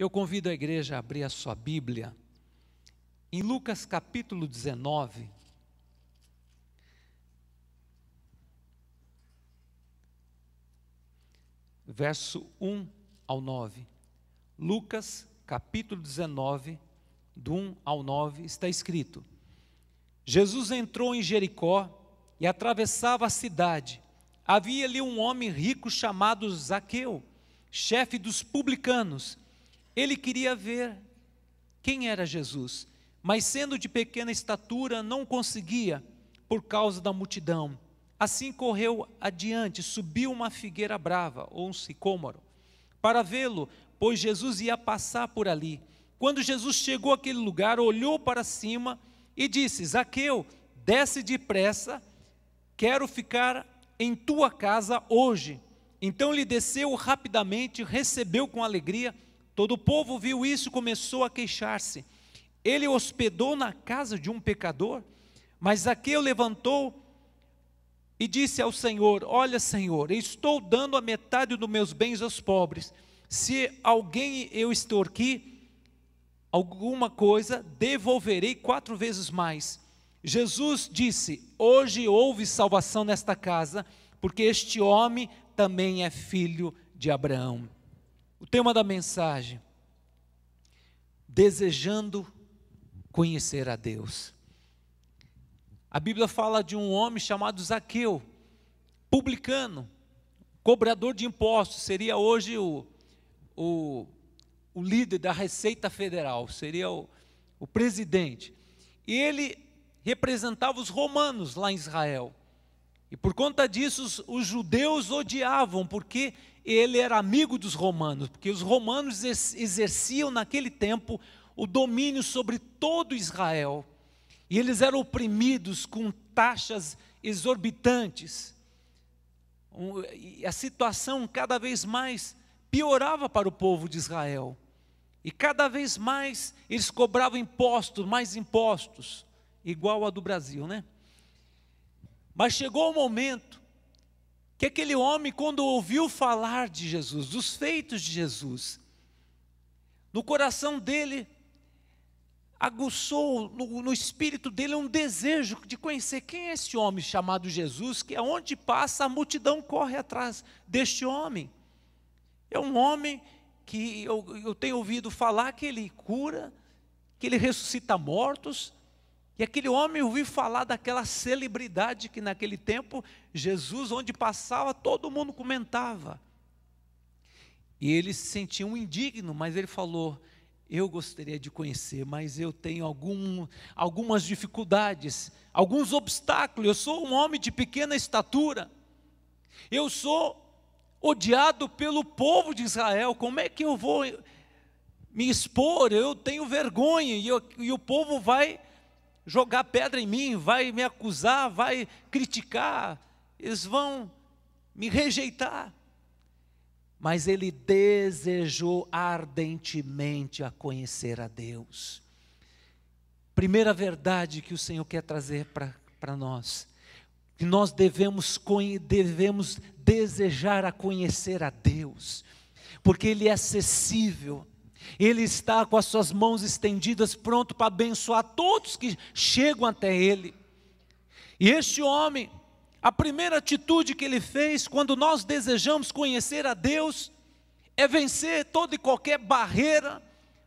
Eu convido a igreja a abrir a sua Bíblia em Lucas capítulo 19. Verso 1 ao 9. Lucas capítulo 19, do 1 ao 9, está escrito: Jesus entrou em Jericó e atravessava a cidade. Havia ali um homem rico chamado Zaqueu, chefe dos publicanos ele queria ver quem era Jesus, mas sendo de pequena estatura, não conseguia por causa da multidão. Assim correu adiante, subiu uma figueira brava, ou um sicômoro, para vê-lo, pois Jesus ia passar por ali. Quando Jesus chegou àquele lugar, olhou para cima e disse: Zaqueu, desce depressa, quero ficar em tua casa hoje. Então ele desceu rapidamente, recebeu com alegria Todo o povo viu isso e começou a queixar-se. Ele hospedou na casa de um pecador, mas Zaqueu levantou e disse ao Senhor: Olha, Senhor, estou dando a metade dos meus bens aos pobres. Se alguém eu extorqui alguma coisa, devolverei quatro vezes mais. Jesus disse: Hoje houve salvação nesta casa, porque este homem também é filho de Abraão. O tema da mensagem: desejando conhecer a Deus. A Bíblia fala de um homem chamado Zaqueu, publicano, cobrador de impostos, seria hoje o, o, o líder da Receita Federal, seria o, o presidente. E ele representava os romanos lá em Israel. E por conta disso, os, os judeus odiavam, porque ele era amigo dos romanos, porque os romanos exerciam naquele tempo o domínio sobre todo Israel. E eles eram oprimidos com taxas exorbitantes. E a situação cada vez mais piorava para o povo de Israel. E cada vez mais eles cobravam impostos, mais impostos, igual a do Brasil, né? Mas chegou o momento que aquele homem, quando ouviu falar de Jesus, dos feitos de Jesus, no coração dele aguçou no, no, espírito dele um desejo de conhecer quem é esse homem chamado Jesus, que aonde é passa a multidão corre atrás deste homem. É um homem que eu, eu tenho ouvido falar que ele cura, que ele ressuscita mortos, e aquele homem ouviu falar daquela celebridade que naquele tempo Jesus, onde passava, todo mundo comentava. E ele se sentia um indigno, mas ele falou: Eu gostaria de conhecer, mas eu tenho algum, algumas dificuldades, alguns obstáculos. Eu sou um homem de pequena estatura. Eu sou odiado pelo povo de Israel. Como é que eu vou me expor? Eu tenho vergonha. E, eu, e o povo vai jogar pedra em mim, vai me acusar, vai criticar, eles vão me rejeitar. Mas ele desejou ardentemente a conhecer a Deus. Primeira verdade que o Senhor quer trazer para nós, que nós devemos, devemos desejar a conhecer a Deus, porque Ele é acessível, ele está com as suas mãos estendidas, pronto para abençoar todos que chegam até ele. E este homem, a primeira atitude que ele fez quando nós desejamos conhecer a Deus é vencer toda e qualquer barreira,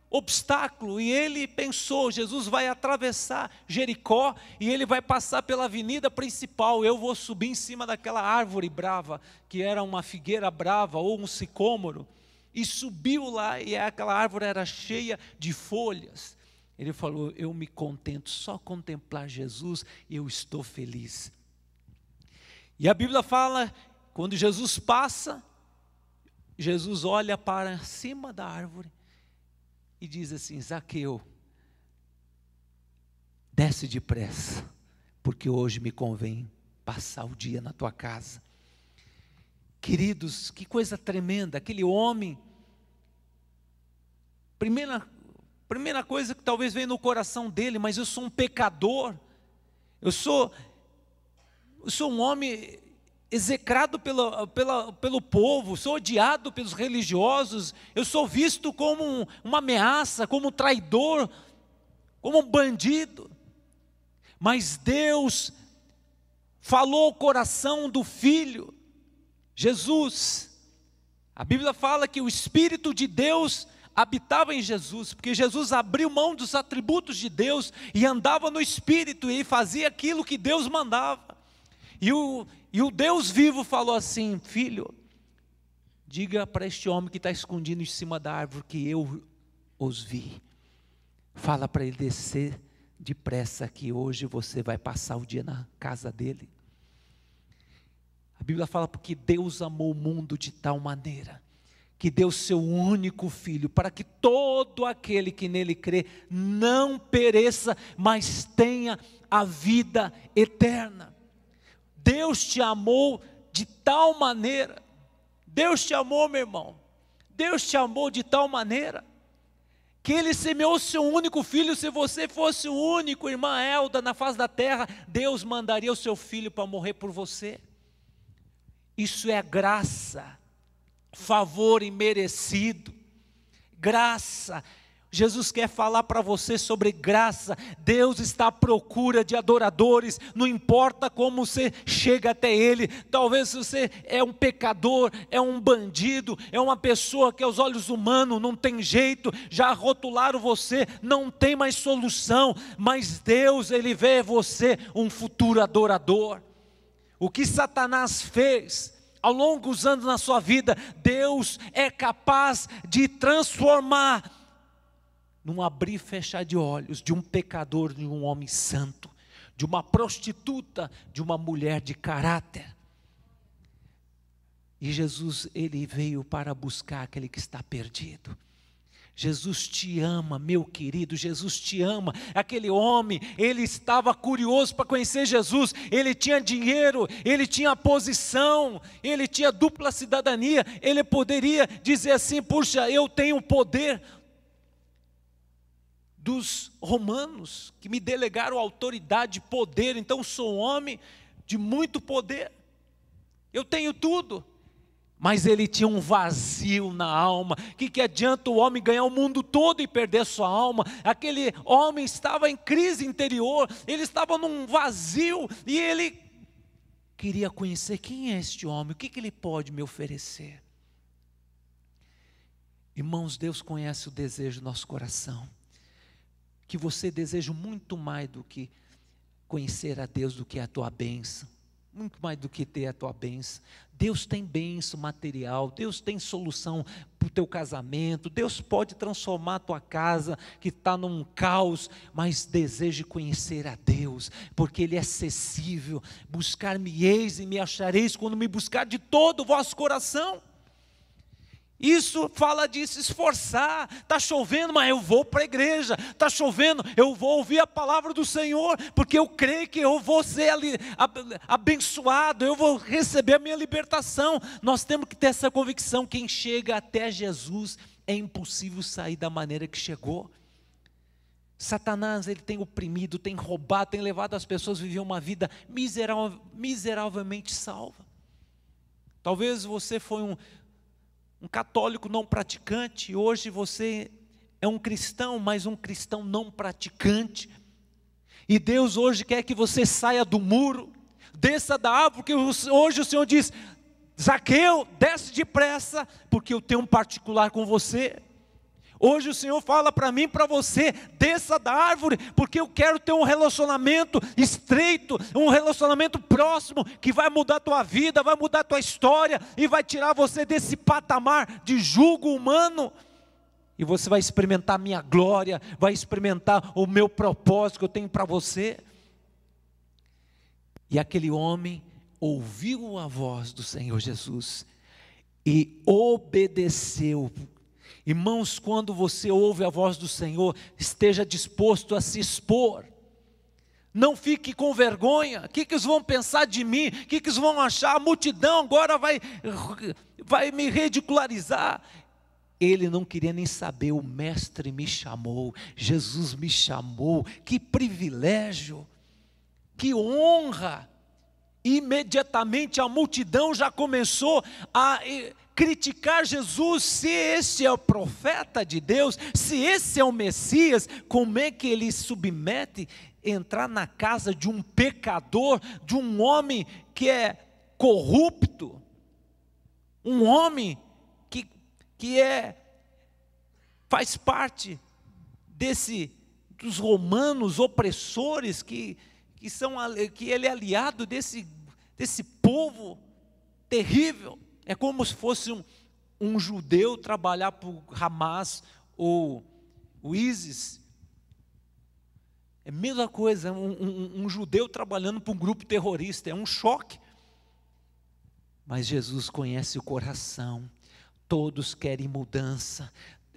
obstáculo. E ele pensou: Jesus vai atravessar Jericó e ele vai passar pela avenida principal. Eu vou subir em cima daquela árvore brava, que era uma figueira brava ou um sicômoro e subiu lá, e é aquela árvore era cheia de folhas. Ele falou: Eu me contento, só contemplar Jesus, e eu estou feliz. E a Bíblia fala: quando Jesus passa, Jesus olha para cima da árvore e diz assim: Zaqueu, desce depressa, porque hoje me convém passar o dia na tua casa. Queridos, que coisa tremenda, aquele homem. Primeira, primeira coisa que talvez vem no coração dele, mas eu sou um pecador, eu sou, eu sou um homem execrado pela, pela, pelo povo, sou odiado pelos religiosos, eu sou visto como um, uma ameaça, como um traidor, como um bandido. Mas Deus falou o coração do filho, Jesus. A Bíblia fala que o Espírito de Deus habitava em Jesus, porque Jesus abriu mão dos atributos de Deus e andava no Espírito e fazia aquilo que Deus mandava. E o, e o Deus vivo falou assim: Filho, diga para este homem que está escondido em cima da árvore que eu os vi. Fala para ele descer depressa que hoje você vai passar o dia na casa dele. A Bíblia fala porque Deus amou o mundo de tal maneira que deu seu único filho para que todo aquele que nele crê não pereça, mas tenha a vida eterna. Deus te amou de tal maneira. Deus te amou, meu irmão. Deus te amou de tal maneira que ele semeou seu único filho. Se você fosse o único irmã Elda na face da terra, Deus mandaria o seu filho para morrer por você. Isso é graça, favor imerecido, graça. Jesus quer falar para você sobre graça. Deus está à procura de adoradores, não importa como você chega até Ele. Talvez você é um pecador, é um bandido, é uma pessoa que aos olhos humanos não tem jeito, já rotularam você, não tem mais solução. Mas Deus, Ele vê você um futuro adorador. O que Satanás fez ao longo dos anos na sua vida, Deus é capaz de transformar num abrir e fechar de olhos de um pecador, de um homem santo, de uma prostituta, de uma mulher de caráter. E Jesus, ele veio para buscar aquele que está perdido. Jesus te ama, meu querido, Jesus te ama. Aquele homem, ele estava curioso para conhecer Jesus, ele tinha dinheiro, ele tinha posição, ele tinha dupla cidadania, ele poderia dizer assim: puxa, eu tenho o poder dos romanos, que me delegaram autoridade, poder, então sou um homem de muito poder, eu tenho tudo mas ele tinha um vazio na alma. O que, que adianta o homem ganhar o mundo todo e perder sua alma? Aquele homem estava em crise interior, ele estava num vazio e ele queria conhecer quem é este homem, o que, que ele pode me oferecer. Irmãos, Deus conhece o desejo do nosso coração, que você deseja muito mais do que conhecer a Deus, do que a tua bênção muito mais do que ter a tua bênção. Deus tem bênção material, Deus tem solução para o teu casamento, Deus pode transformar a tua casa que está num caos, mas deseje conhecer a Deus, porque Ele é acessível. Buscar-me-eis e me achareis quando me buscar de todo o vosso coração. Isso fala de se esforçar. Está chovendo, mas eu vou para a igreja. Está chovendo, eu vou ouvir a palavra do Senhor, porque eu creio que eu vou ser abençoado, eu vou receber a minha libertação. Nós temos que ter essa convicção: quem chega até Jesus é impossível sair da maneira que chegou. Satanás ele tem oprimido, tem roubado, tem levado as pessoas a viver uma vida miseravelmente salva. Talvez você foi um, um católico não praticante, hoje você é um cristão, mas um cristão não praticante. E Deus hoje quer que você saia do muro, desça da árvore, porque hoje o Senhor diz: Zaqueu, desce depressa, porque eu tenho um particular com você. Hoje o Senhor fala para mim, para você, desça da árvore, porque eu quero ter um relacionamento estreito, um relacionamento próximo que vai mudar a tua vida, vai mudar a tua história e vai tirar você desse patamar de julgo humano. E você vai experimentar a minha glória, vai experimentar o meu propósito que eu tenho para você. E aquele homem ouviu a voz do Senhor Jesus e obedeceu Irmãos, quando você ouve a voz do Senhor, esteja disposto a se expor. Não fique com vergonha. O que, que eles vão pensar de mim? O que, que eles vão achar? A multidão agora vai, vai me ridicularizar. Ele não queria nem saber. O Mestre me chamou, Jesus me chamou. Que privilégio, que honra. Imediatamente a multidão já começou a eh, criticar Jesus, se esse é o profeta de Deus, se esse é o Messias, como é que ele submete entrar na casa de um pecador, de um homem que é corrupto, um homem que, que é faz parte desse dos romanos opressores que, que são que ele é aliado desse desse povo terrível é como se fosse um, um judeu trabalhar para o Hamas ou o ISIS. É a mesma coisa, um, um, um judeu trabalhando para um grupo terrorista, é um choque. Mas Jesus conhece o coração, todos querem mudança,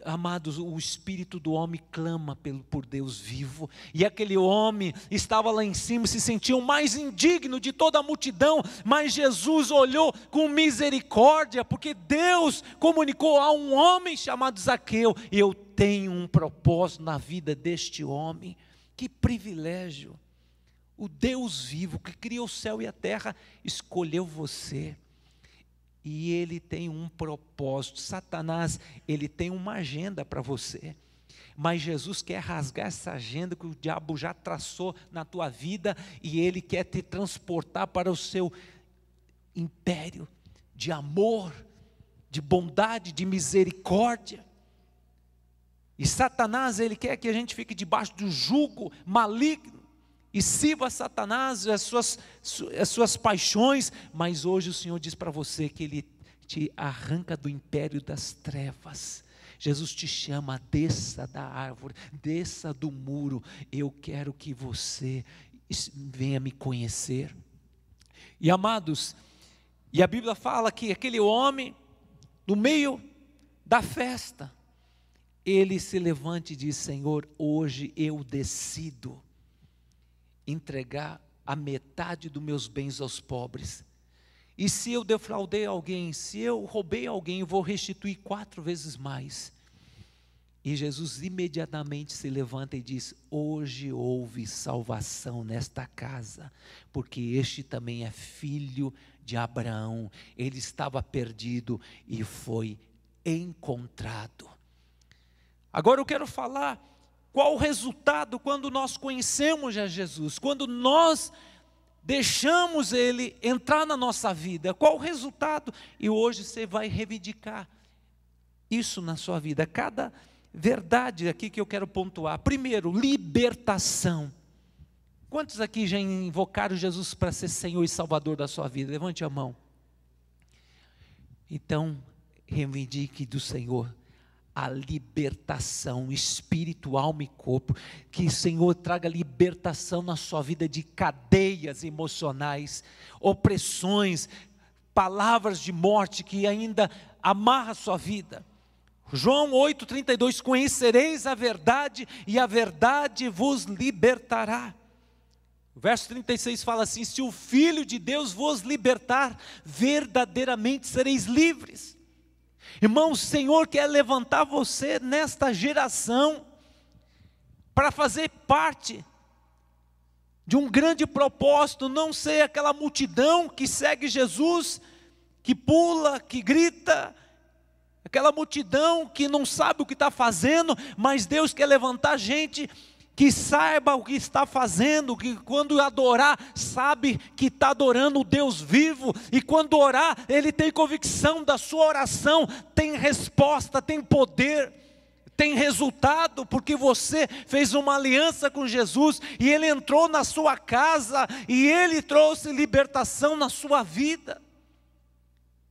Amados, o espírito do homem clama pelo, por Deus vivo, e aquele homem estava lá em cima, se sentiu mais indigno de toda a multidão, mas Jesus olhou com misericórdia, porque Deus comunicou a um homem chamado Zaqueu: Eu tenho um propósito na vida deste homem. Que privilégio! O Deus vivo que criou o céu e a terra escolheu você e ele tem um propósito. Satanás, ele tem uma agenda para você. Mas Jesus quer rasgar essa agenda que o diabo já traçou na tua vida e ele quer te transportar para o seu império de amor, de bondade, de misericórdia. E Satanás, ele quer que a gente fique debaixo do jugo maligno e sirva Satanás as suas, as suas paixões, mas hoje o Senhor diz para você que Ele te arranca do império das trevas. Jesus te chama, desça da árvore, desça do muro. Eu quero que você venha me conhecer. E amados, e a Bíblia fala que aquele homem, no meio da festa, ele se levante e diz: Senhor, hoje eu decido entregar a metade dos meus bens aos pobres. E se eu defraudei alguém, se eu roubei alguém, eu vou restituir quatro vezes mais. E Jesus imediatamente se levanta e diz: Hoje houve salvação nesta casa, porque este também é filho de Abraão. Ele estava perdido e foi encontrado. Agora eu quero falar qual o resultado quando nós conhecemos a Jesus? Quando nós deixamos ele entrar na nossa vida? Qual o resultado? E hoje você vai reivindicar isso na sua vida. Cada verdade aqui que eu quero pontuar. Primeiro, libertação. Quantos aqui já invocaram Jesus para ser Senhor e Salvador da sua vida? Levante a mão. Então, reivindique do Senhor a libertação espiritual, alma e corpo. Que o Senhor traga libertação na sua vida de cadeias emocionais, opressões, palavras de morte que ainda amarra a sua vida. João 8:32 Conhecereis a verdade e a verdade vos libertará. O verso 36 fala assim: Se o filho de Deus vos libertar, verdadeiramente sereis livres. Irmão, o Senhor quer levantar você nesta geração para fazer parte de um grande propósito, não ser aquela multidão que segue Jesus, que pula, que grita, aquela multidão que não sabe o que está fazendo, mas Deus quer levantar gente que saiba o que está fazendo, que quando adorar, sabe que está adorando o Deus vivo, e quando orar, ele tem convicção da sua oração, tem resposta, tem poder, tem resultado, porque você fez uma aliança com Jesus e ele entrou na sua casa e ele trouxe libertação na sua vida.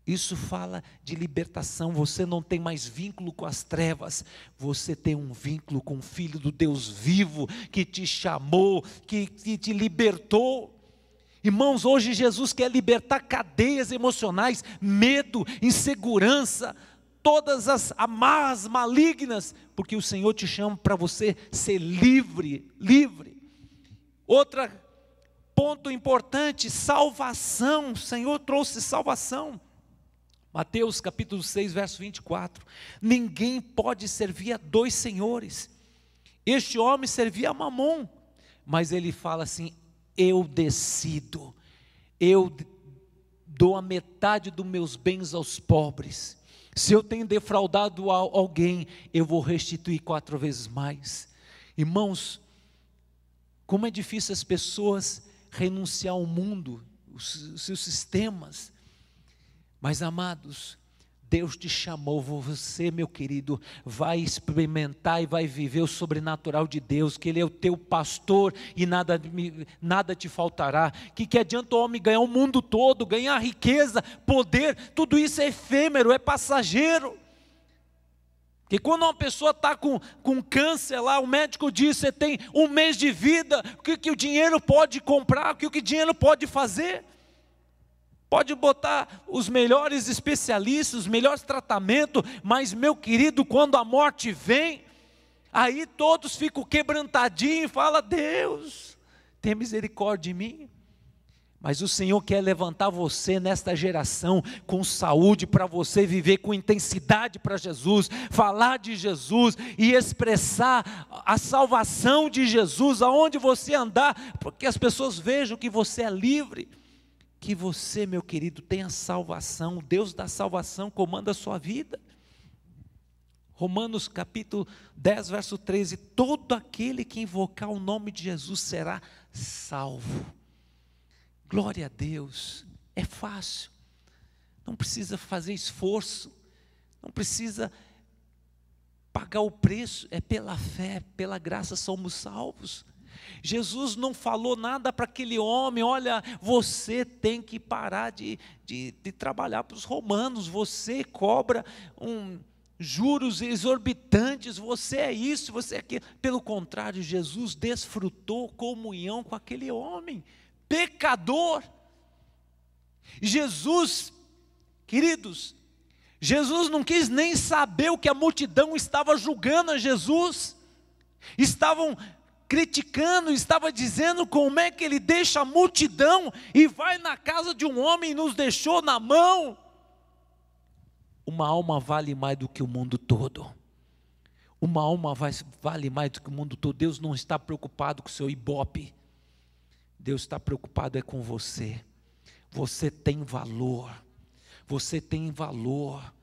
Isso fala de libertação. Você não tem mais vínculo com as trevas, você tem um vínculo com o Filho do Deus vivo, que te chamou, que, que te libertou. Irmãos, hoje Jesus quer libertar cadeias emocionais, medo, insegurança, todas as amarras malignas, porque o Senhor te chama para você ser livre, livre. Outro ponto importante, salvação. O Senhor trouxe salvação. Mateus capítulo 6, verso 24. Ninguém pode servir a dois senhores. Este homem servia a Mamon, mas ele fala assim: eu decido, eu dou a metade dos meus bens aos pobres. Se eu tenho defraudado alguém, eu vou restituir quatro vezes mais. Irmãos, como é difícil as pessoas renunciar ao mundo, os, os seus sistemas, mas amados, Deus te chamou, você, meu querido, vai experimentar e vai viver o sobrenatural de Deus, que Ele é o teu pastor e nada, nada te faltará. Que que adianta o homem ganhar o mundo todo, ganhar riqueza, poder, tudo isso é efêmero, é passageiro. Porque quando uma pessoa está com, com câncer lá, o médico diz: você tem um mês de vida, o que, que o dinheiro pode comprar, o que o dinheiro pode fazer? Pode botar os melhores especialistas, os melhores tratamentos, mas meu querido, quando a morte vem, aí todos ficam quebrantadinhos e falam: Deus, tem misericórdia de mim. Mas o Senhor quer levantar você nesta geração com saúde para você viver com intensidade para Jesus, falar de Jesus e expressar a salvação de Jesus aonde você andar, porque as pessoas vejam que você é livre que você, meu querido, tenha salvação. O Deus da salvação comanda a sua vida. Romanos capítulo 10, verso 13: Todo aquele que invocar o nome de Jesus será salvo. Glória a Deus, é fácil, não precisa fazer esforço, não precisa pagar o preço, é pela fé, pela graça somos salvos. Jesus não falou nada para aquele homem: olha, você tem que parar de, de, de trabalhar para os romanos, você cobra um, juros exorbitantes, você é isso, você é aquilo. Pelo contrário, Jesus desfrutou comunhão com aquele homem, pecador. Jesus, queridos, Jesus não quis nem saber o que a multidão estava julgando a Jesus, estavam criticando, estava dizendo como é que ele deixa a multidão e vai na casa de um homem e nos deixou na mão. Uma alma vale mais do que o mundo todo. Uma alma vale mais do que o mundo todo. Deus não está preocupado com o seu ibope. Deus está preocupado é com você. Você tem valor. Você tem valor.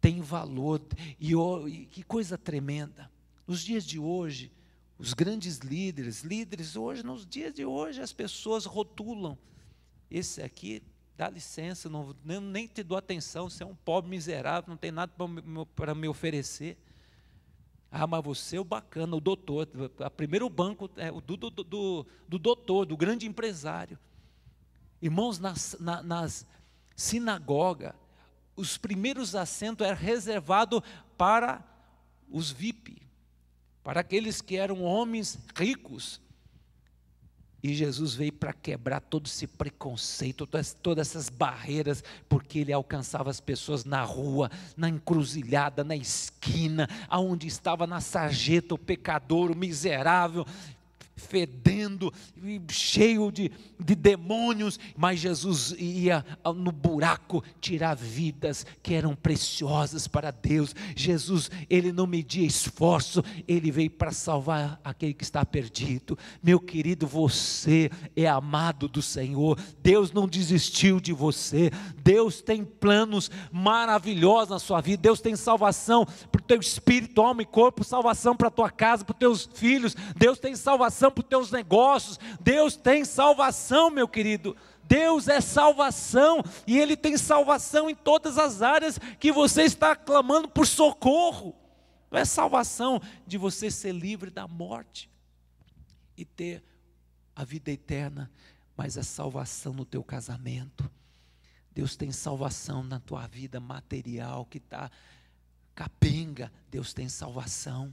Tem valor. E oh, que coisa tremenda. Nos dias de hoje, os grandes líderes, líderes hoje, nos dias de hoje, as pessoas rotulam. Esse aqui, dá licença, não, nem, nem te dou atenção, você é um pobre miserável, não tem nada para me oferecer. Ah, mas você é o bacana, o doutor. o primeiro banco é o do, do, do, do doutor, do grande empresário. Irmãos, nas, na, nas sinagoga, os primeiros assentos eram reservados para os VIP, para aqueles que eram homens ricos. E Jesus veio para quebrar todo esse preconceito, todas, todas essas barreiras, porque ele alcançava as pessoas na rua, na encruzilhada, na esquina, aonde estava na sarjeta o pecador, o miserável, fedendo, cheio de, de demônios, mas Jesus ia no buraco tirar vidas que eram preciosas para Deus. Jesus, ele não media esforço, ele veio para salvar aquele que está perdido. Meu querido, você é amado do Senhor. Deus não desistiu de você. Deus tem planos maravilhosos na sua vida. Deus tem salvação para o teu espírito, alma e corpo, salvação para a tua casa, para os teus filhos. Deus tem salvação salvação para os teus negócios. Deus tem salvação, meu querido. Deus é salvação e Ele tem salvação em todas as áreas que você está clamando por socorro. Não é salvação de você ser livre da morte e ter a vida eterna, mas é salvação no teu casamento. Deus tem salvação na tua vida material que está capenga. Deus tem salvação.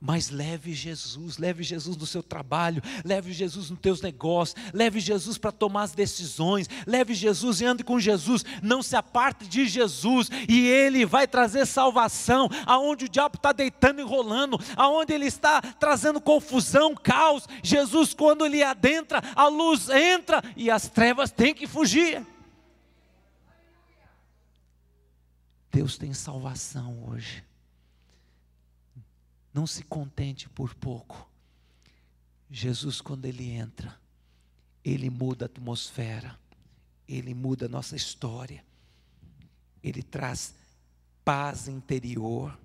Mas leve Jesus, leve Jesus no seu trabalho, leve Jesus nos teus negócios, leve Jesus para tomar as decisões, leve Jesus e ande com Jesus, não se aparte de Jesus, e Ele vai trazer salvação, aonde o diabo está deitando e rolando, aonde ele está trazendo confusão, caos. Jesus, quando ele adentra, a luz entra e as trevas têm que fugir. Deus tem salvação hoje. Não se contente por pouco. Jesus, quando ele entra, ele muda a atmosfera, ele muda a nossa história, ele traz paz interior.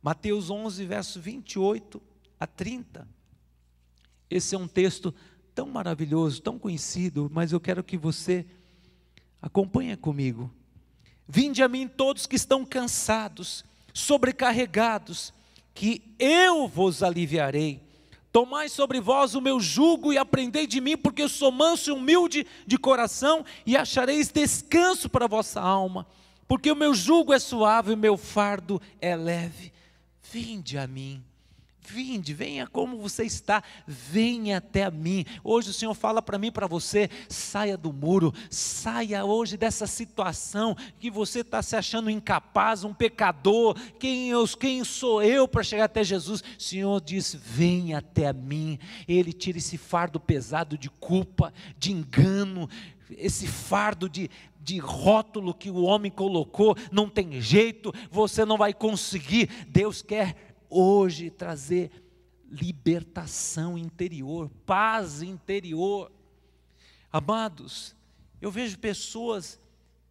Mateus 11, verso 28 a 30. Esse é um texto tão maravilhoso, tão conhecido, mas eu quero que você acompanhe comigo. Vinde a mim todos que estão cansados, sobrecarregados, que eu vos aliviarei. Tomai sobre vós o meu jugo e aprendei de mim, porque eu sou manso e humilde de coração, e achareis descanso para a vossa alma, porque o meu jugo é suave e o meu fardo é leve. Vinde a mim, Vinde, venha como você está, venha até mim. Hoje o Senhor fala para mim, para você, saia do muro, saia hoje dessa situação que você está se achando incapaz, um pecador. Quem, eu, quem sou eu para chegar até Jesus? O Senhor diz: venha até mim. Ele tira esse fardo pesado de culpa, de engano, esse fardo de de rótulo que o homem colocou, não tem jeito, você não vai conseguir. Deus quer hoje trazer libertação interior, paz interior. Amados, eu vejo pessoas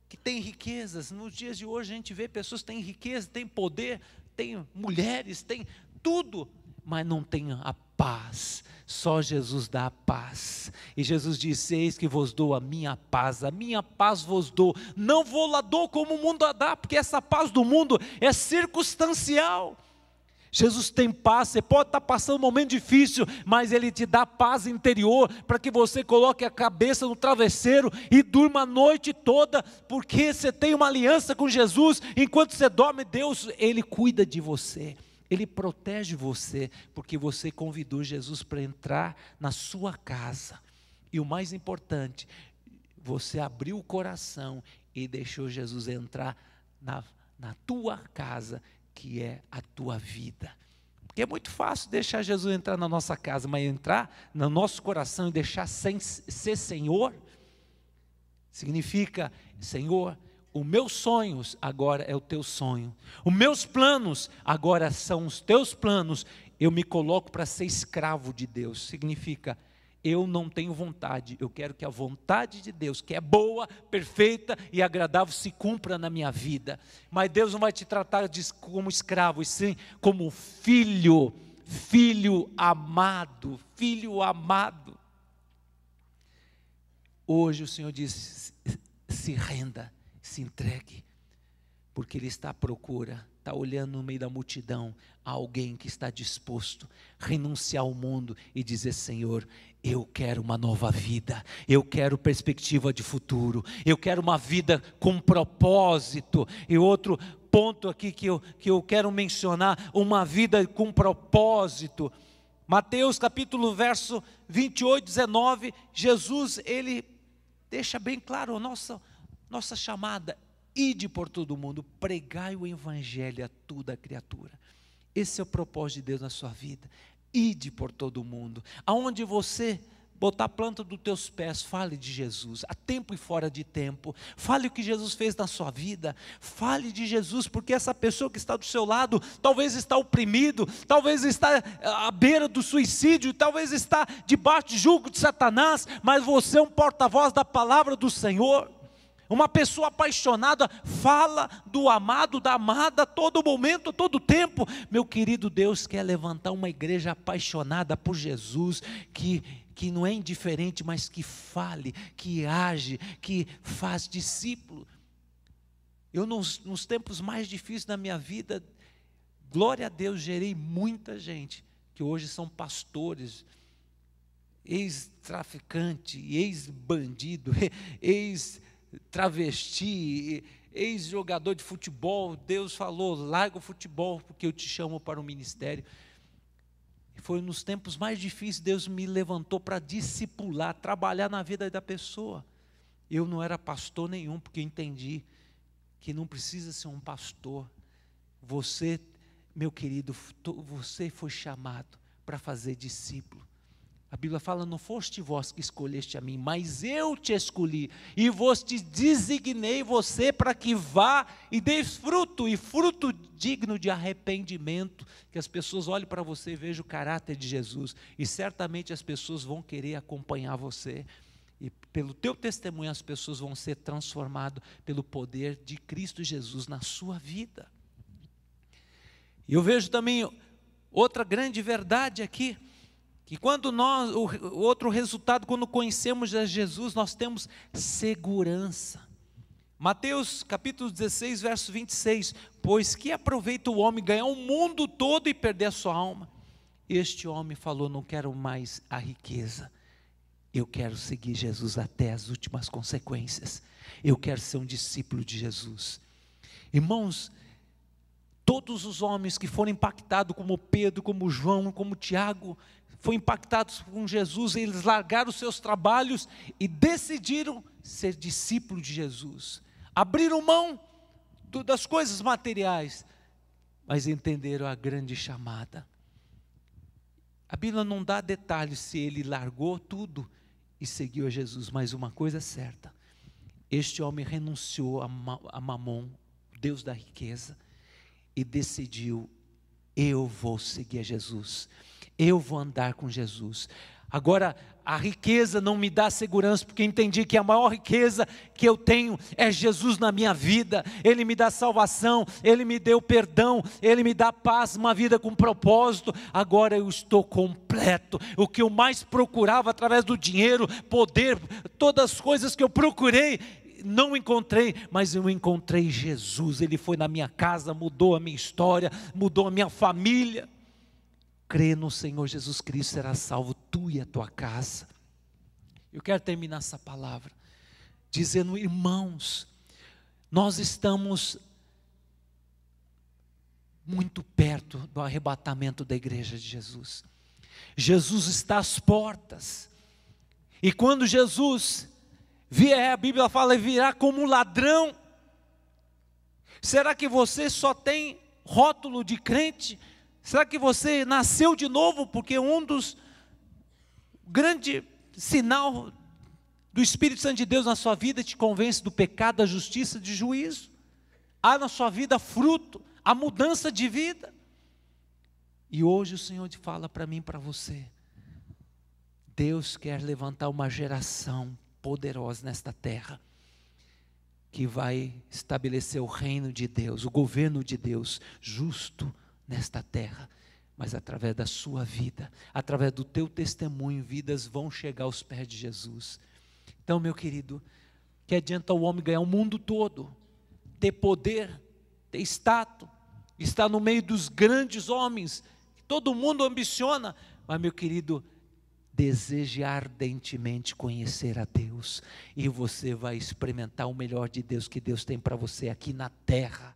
que têm riquezas, nos dias de hoje a gente vê pessoas que têm riqueza, têm poder, têm mulheres, têm tudo, mas não têm a paz. Só Jesus dá a paz. E Jesus disse: Eis que vos dou a minha paz, a minha paz vos dou. Não vou lá dou como o mundo a dá, porque essa paz do mundo é circunstancial. Jesus tem paz, você pode estar passando um momento difícil, mas Ele te dá paz interior para que você coloque a cabeça no travesseiro e durma a noite toda, porque você tem uma aliança com Jesus. Enquanto você dorme, Deus, Ele cuida de você, Ele protege você, porque você convidou Jesus para entrar na sua casa. E o mais importante, você abriu o coração e deixou Jesus entrar na, na tua casa que é a tua vida. Porque é muito fácil deixar Jesus entrar na nossa casa, mas entrar no nosso coração e deixar sem, ser Senhor, significa, Senhor, os meus sonhos agora é o teu sonho, os meus planos agora são os teus planos, eu me coloco para ser escravo de Deus, significa, eu não tenho vontade, eu quero que a vontade de Deus, que é boa, perfeita e agradável, se cumpra na minha vida. Mas Deus não vai te tratar de, como escravo, e sim como filho, filho amado, filho amado. Hoje o Senhor diz: se renda, se entregue, porque ele está à procura, está olhando no meio da multidão alguém que está disposto a renunciar ao mundo e dizer: Senhor, eu quero uma nova vida, eu quero perspectiva de futuro, eu quero uma vida com propósito. E outro ponto aqui que eu, que eu quero mencionar: uma vida com propósito. Mateus capítulo verso 28, 19, Jesus ele deixa bem claro a nossa, nossa chamada, Ide por todo o mundo, pregai o evangelho a toda criatura. Esse é o propósito de Deus na sua vida. Ide por todo o mundo. Aonde você botar a planta dos teus pés, fale de Jesus, a tempo e fora de tempo. Fale o que Jesus fez na sua vida. Fale de Jesus, porque essa pessoa que está do seu lado talvez está oprimido, talvez está eh, à beira do suicídio, talvez está debaixo de julgo de Satanás, mas você é um porta-voz da palavra do Senhor. Uma pessoa apaixonada fala do amado, da amada, todo momento, todo tempo. Meu querido Deus quer levantar uma igreja apaixonada por Jesus, que, que não é indiferente, mas que fale, que age, que faz discípulo. Eu, nos, nos tempos mais difíceis da minha vida, glória a Deus, gerei muita gente que hoje são pastores, ex-traficante, ex-bandido, ex travesti, ex-jogador de futebol, Deus falou: larga o futebol, porque eu te chamo para o ministério. Foi nos tempos mais difíceis, Deus me levantou para discipular, trabalhar na vida da pessoa. Eu não era pastor nenhum, porque entendi que não precisa ser um pastor. Você, meu querido, você foi chamado para fazer discípulo. A Bíblia fala: Não foste vós que escolheste a mim, mas eu te escolhi e vos te designei você para que vá e dê fruto, e fruto digno de arrependimento. Que as pessoas olhem para você e vejam o caráter de Jesus, e certamente as pessoas vão querer acompanhar você. E pelo teu testemunho, as pessoas vão ser transformadas pelo poder de Cristo Jesus na sua vida. E eu vejo também outra grande verdade aqui que quando nós, o outro resultado, quando conhecemos a Jesus, nós temos segurança. Mateus capítulo 16, verso 26. Pois que aproveita o homem ganhar o mundo todo e perder a sua alma? Este homem falou: Não quero mais a riqueza. Eu quero seguir Jesus até as últimas consequências. Eu quero ser um discípulo de Jesus. Irmãos, Todos os homens que foram impactados, como Pedro, como João, como Tiago, foram impactados com Jesus, eles largaram seus trabalhos e decidiram ser discípulos de Jesus. Abriram mão das coisas materiais, mas entenderam a grande chamada. A Bíblia não dá detalhes se ele largou tudo e seguiu a Jesus, mas uma coisa é certa: este homem renunciou a, a Mamon, Deus da riqueza, e decidiu: eu vou seguir a Jesus, eu vou andar com Jesus. Agora, a riqueza não me dá segurança, porque entendi que a maior riqueza que eu tenho é Jesus na minha vida. Ele me dá salvação, ele me deu perdão, ele me dá paz, uma vida com propósito. Agora eu estou completo. O que eu mais procurava através do dinheiro, poder, todas as coisas que eu procurei, não encontrei, mas eu encontrei Jesus. Ele foi na minha casa, mudou a minha história, mudou a minha família. Crê no Senhor Jesus Cristo, será salvo tu e a tua casa. Eu quero terminar essa palavra dizendo, irmãos, nós estamos muito perto do arrebatamento da igreja de Jesus. Jesus está às portas. E quando Jesus vier, a Bíblia fala, virá como ladrão. Será que você só tem rótulo de crente? Será que você nasceu de novo? Porque um dos grandes sinal do Espírito Santo de Deus na sua vida te convence do pecado, da justiça, de juízo. Há na sua vida fruto, a mudança de vida. E hoje o Senhor te fala para mim, para você. Deus quer levantar uma geração poderosa nesta terra que vai estabelecer o reino de Deus, o governo de Deus justo nesta terra. Mas através da sua vida, através do teu testemunho, vidas vão chegar aos pés de Jesus. Então, meu querido, que adianta o homem ganhar o mundo todo, ter poder, ter status, estar no meio dos grandes homens, que todo mundo ambiciona, mas, meu querido, deseje ardentemente conhecer a Deus e você vai experimentar o melhor de Deus que Deus tem para você aqui na terra.